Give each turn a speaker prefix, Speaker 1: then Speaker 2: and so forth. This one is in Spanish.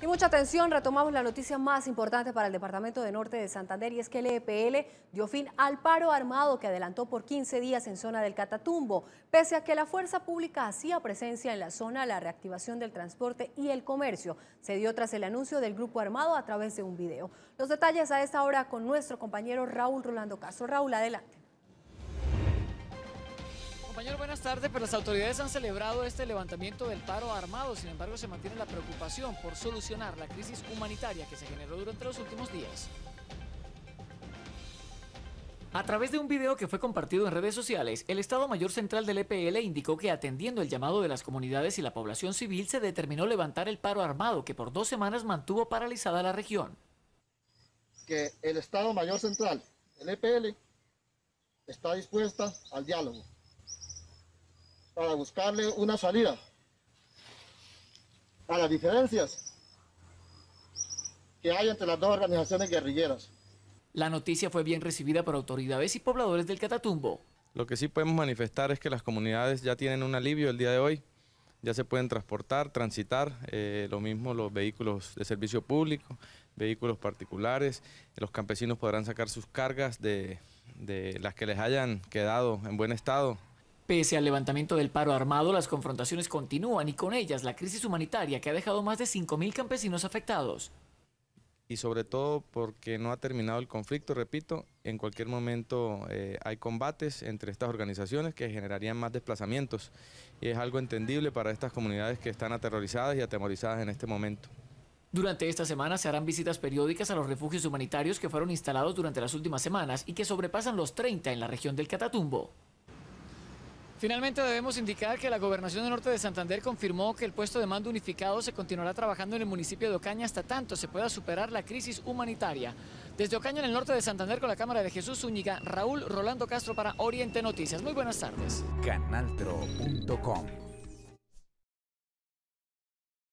Speaker 1: Y mucha atención, retomamos la noticia más importante para el Departamento de Norte de Santander y es que el EPL dio fin al paro armado que adelantó por 15 días en zona del Catatumbo. Pese a que la fuerza pública hacía presencia en la zona, la reactivación del transporte y el comercio se dio tras el anuncio del grupo armado a través de un video. Los detalles a esta hora con nuestro compañero Raúl Rolando Castro. Raúl, adelante.
Speaker 2: Compañero, buenas tardes, pero las autoridades han celebrado este levantamiento del paro armado, sin embargo se mantiene la preocupación por solucionar la crisis humanitaria que se generó durante los últimos días. A través de un video que fue compartido en redes sociales, el Estado Mayor Central del EPL indicó que atendiendo el llamado de las comunidades y la población civil se determinó levantar el paro armado que por dos semanas mantuvo paralizada la región.
Speaker 3: Que el Estado Mayor Central, el EPL, está dispuesta al diálogo, para buscarle una salida a las diferencias que hay entre las dos organizaciones guerrilleras.
Speaker 2: La noticia fue bien recibida por autoridades y pobladores del Catatumbo.
Speaker 4: Lo que sí podemos manifestar es que las comunidades ya tienen un alivio el día de hoy, ya se pueden transportar, transitar, eh, lo mismo los vehículos de servicio público, vehículos particulares, los campesinos podrán sacar sus cargas de las que les hayan quedado en buen estado
Speaker 2: Pese al levantamiento del paro armado, las confrontaciones continúan y con ellas la crisis humanitaria que ha dejado más de 5.000 campesinos afectados.
Speaker 4: Y sobre todo porque no ha terminado el conflicto, repito, en cualquier momento eh, hay combates entre estas organizaciones que generarían más desplazamientos y es algo entendible para estas comunidades que están aterrorizadas y atemorizadas en este momento.
Speaker 2: Durante esta semana se harán visitas periódicas a los refugios humanitarios que fueron instalados durante las últimas semanas y que sobrepasan los 30 en la región del Catatumbo. Finalmente debemos indicar que la Gobernación del Norte de Santander confirmó que el puesto de mando unificado se continuará trabajando en el municipio de Ocaña hasta tanto se pueda superar la crisis humanitaria. Desde Ocaña en el norte de Santander con la cámara de Jesús Zúñiga, Raúl Rolando Castro para Oriente Noticias. Muy buenas tardes.
Speaker 4: Canaltro.com